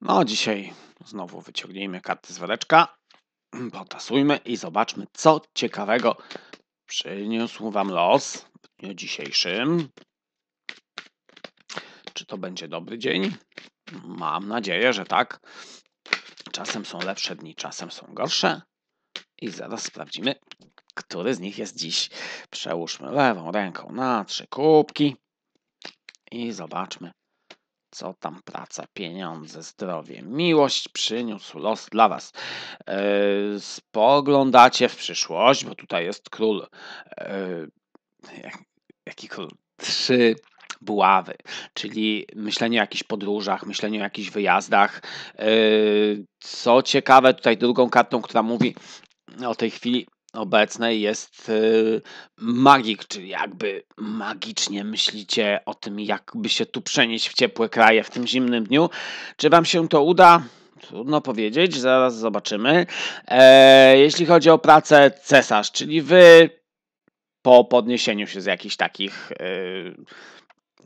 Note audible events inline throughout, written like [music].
No, dzisiaj znowu wyciągnijmy karty z woreczka, [clears throat] potasujmy i zobaczmy, co ciekawego przyniósł Wam los w dniu dzisiejszym. Czy to będzie dobry dzień? Mam nadzieję, że tak. Czasem są lepsze dni, czasem są gorsze. I zaraz sprawdzimy, który z nich jest dziś. Przełóżmy lewą ręką na trzy kubki i zobaczmy, co tam praca, pieniądze, zdrowie. Miłość przyniósł los dla was. E, spoglądacie w przyszłość, bo tutaj jest król. E, jaki król? Trzy buławy, czyli myślenie o jakichś podróżach, myślenie o jakichś wyjazdach. E, co ciekawe, tutaj drugą kartą, która mówi o tej chwili obecnej jest y, magik, czyli jakby magicznie myślicie o tym, jakby się tu przenieść w ciepłe kraje w tym zimnym dniu. Czy wam się to uda? Trudno powiedzieć, zaraz zobaczymy. E, jeśli chodzi o pracę cesarz, czyli wy po podniesieniu się z jakichś takich y,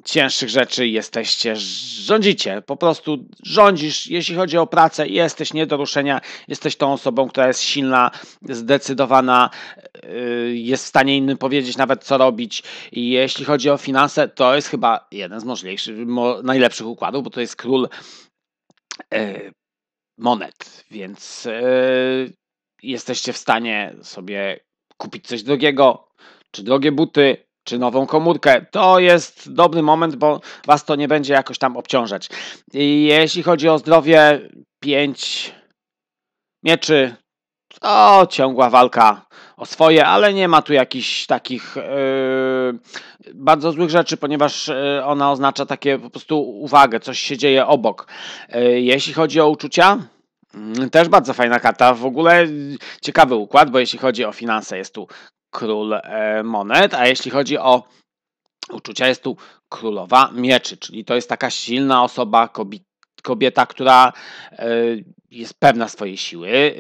cięższych rzeczy jesteście, rządzicie, po prostu rządzisz, jeśli chodzi o pracę, jesteś nie do ruszenia, jesteś tą osobą, która jest silna, zdecydowana, yy, jest w stanie innym powiedzieć nawet co robić. I jeśli chodzi o finanse, to jest chyba jeden z możliwych, najlepszych układów, bo to jest król yy, monet, więc yy, jesteście w stanie sobie kupić coś drogiego, czy drogie buty, czy nową komórkę. To jest dobry moment, bo Was to nie będzie jakoś tam obciążać. I jeśli chodzi o zdrowie, 5 mieczy to ciągła walka o swoje, ale nie ma tu jakichś takich yy, bardzo złych rzeczy, ponieważ yy, ona oznacza takie po prostu uwagę, coś się dzieje obok. Yy, jeśli chodzi o uczucia, mm, też bardzo fajna karta. W ogóle ciekawy układ, bo jeśli chodzi o finanse, jest tu król e, monet, a jeśli chodzi o uczucia, jest tu królowa mieczy, czyli to jest taka silna osoba, kobieta, która e, jest pewna swojej siły. E,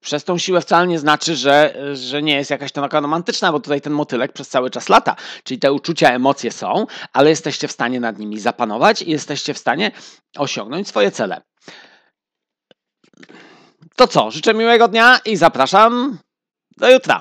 przez tą siłę wcale nie znaczy, że, że nie jest jakaś taka romantyczna, bo tutaj ten motylek przez cały czas lata. Czyli te uczucia, emocje są, ale jesteście w stanie nad nimi zapanować i jesteście w stanie osiągnąć swoje cele. To co, życzę miłego dnia i zapraszam do jutra.